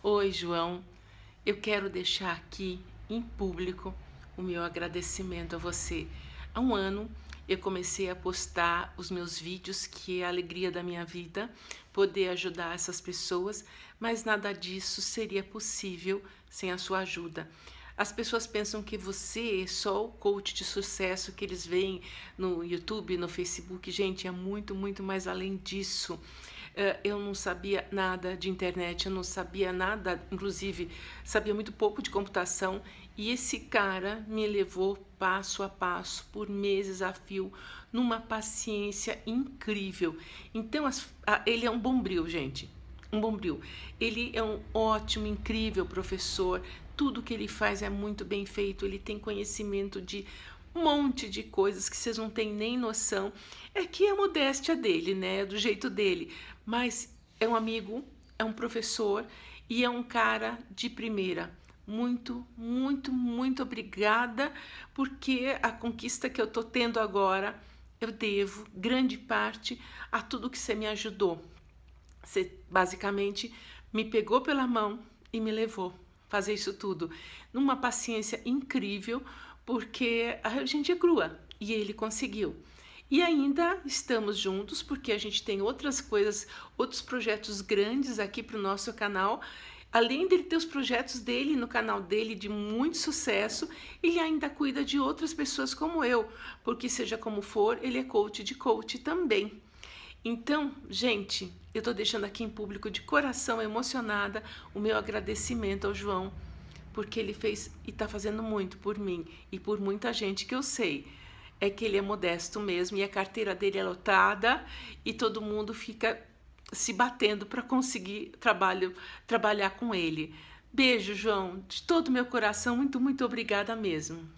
Oi, João. Eu quero deixar aqui em público o meu agradecimento a você. Há um ano eu comecei a postar os meus vídeos, que é a alegria da minha vida, poder ajudar essas pessoas, mas nada disso seria possível sem a sua ajuda. As pessoas pensam que você é só o coach de sucesso que eles veem no YouTube, no Facebook. Gente, é muito, muito mais além disso. Eh, eu não sabia nada de internet, eu não sabia nada, inclusive sabia muito pouco de computação. E esse cara me levou passo a passo, por meses a fio, numa paciência incrível. Então, as, a, ele é um bombril, gente. Um bombril. Ele é um ótimo, incrível professor. Tudo que ele faz é muito bem feito. Ele tem conhecimento de um monte de coisas que vocês não têm nem noção. É que é a modéstia dele, né? É do jeito dele. Mas é um amigo, é um professor e é um cara de primeira. Muito, muito, muito obrigada, porque a conquista que eu tô tendo agora, eu devo grande parte a tudo que você me ajudou. Você basicamente me pegou pela mão e me levou fazer isso tudo numa paciência incrível, porque a gente é crua e ele conseguiu. E ainda estamos juntos porque a gente tem outras coisas, outros projetos grandes aqui para o nosso canal. Além dele ter os projetos dele no canal dele de muito sucesso, ele ainda cuida de outras pessoas como eu, porque seja como for, ele é coach de coach também. Então, gente, eu estou deixando aqui em público de coração emocionada o meu agradecimento ao João porque ele fez e está fazendo muito por mim e por muita gente que eu sei. É que ele é modesto mesmo e a carteira dele é lotada e todo mundo fica se batendo para conseguir trabalho, trabalhar com ele. Beijo, João, de todo meu coração, muito, muito obrigada mesmo.